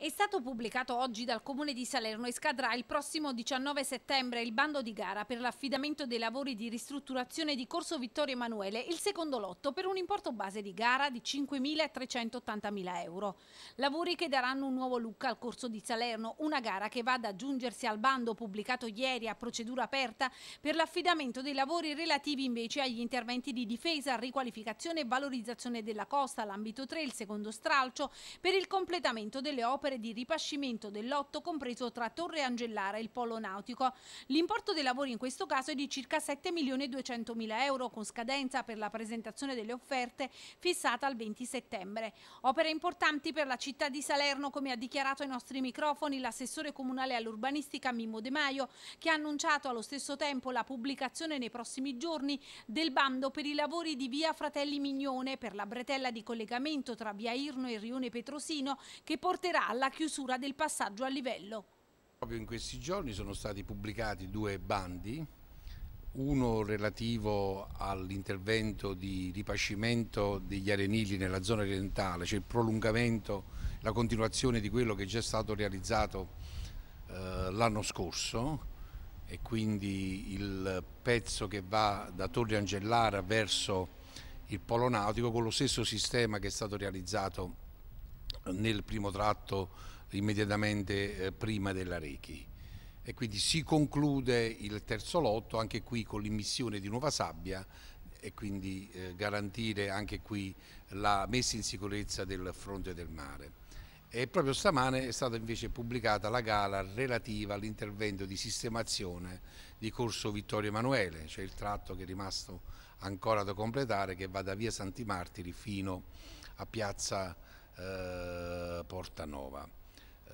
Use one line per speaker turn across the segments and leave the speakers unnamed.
È stato pubblicato oggi dal Comune di Salerno e scadrà il prossimo 19 settembre il bando di gara per l'affidamento dei lavori di ristrutturazione di Corso Vittorio Emanuele, il secondo lotto, per un importo base di gara di 5.380.000 euro. Lavori che daranno un nuovo look al Corso di Salerno, una gara che va ad aggiungersi al bando pubblicato ieri a procedura aperta per l'affidamento dei lavori relativi invece agli interventi di difesa, riqualificazione e valorizzazione della costa, l'ambito 3, il secondo stralcio, per il completamento delle opere opere di ripascimento del lotto compreso tra Torre Angellara e il Polo Nautico. L'importo dei lavori in questo caso è di circa 7 milioni e 200 mila euro con scadenza per la presentazione delle offerte fissata al 20 settembre. Opere importanti per la città di Salerno come ha dichiarato ai nostri microfoni l'assessore comunale all'urbanistica Mimmo De Maio che ha annunciato allo stesso tempo la pubblicazione nei prossimi giorni del bando per i lavori di via Fratelli Mignone per la bretella di collegamento tra via Irno e Rione Petrosino che porterà alla alla chiusura del passaggio a livello.
Proprio in questi giorni sono stati pubblicati due bandi, uno relativo all'intervento di ripascimento degli arenili nella zona orientale, cioè il prolungamento, la continuazione di quello che è già stato realizzato eh, l'anno scorso e quindi il pezzo che va da Torre Angellara verso il polo nautico con lo stesso sistema che è stato realizzato nel primo tratto immediatamente eh, prima della Rechi. E quindi si conclude il terzo lotto anche qui con l'immissione di nuova sabbia e quindi eh, garantire anche qui la messa in sicurezza del fronte del mare. E proprio stamane è stata invece pubblicata la gala relativa all'intervento di sistemazione di corso Vittorio Emanuele, cioè il tratto che è rimasto ancora da completare che va da via Santi Martiri fino a piazza eh, Portanova. Eh,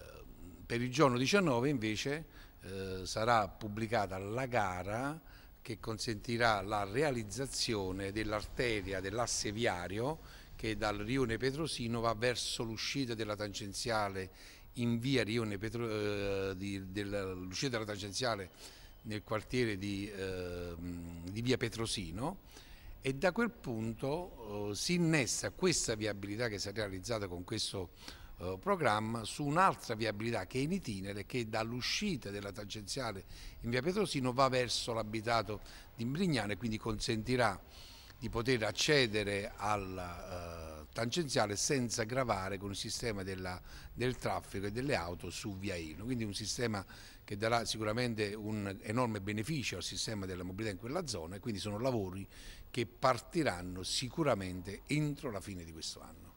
per il giorno 19 invece eh, sarà pubblicata la gara che consentirà la realizzazione dell'arteria dell'asse viario che dal rione Petrosino va verso l'uscita della tangenziale in via rione Petro, eh, di, della tangenziale nel quartiere di, eh, di via Petrosino e da quel punto eh, si innesta questa viabilità che si è realizzata con questo eh, programma su un'altra viabilità che è in itinere che dall'uscita della tangenziale in via Petrosino va verso l'abitato di Imbrignane quindi consentirà di poter accedere alla eh, tangenziale senza gravare con il sistema della, del traffico e delle auto su via Irno, quindi un sistema che darà sicuramente un enorme beneficio al sistema della mobilità in quella zona e quindi sono lavori che partiranno
sicuramente entro la fine di questo anno.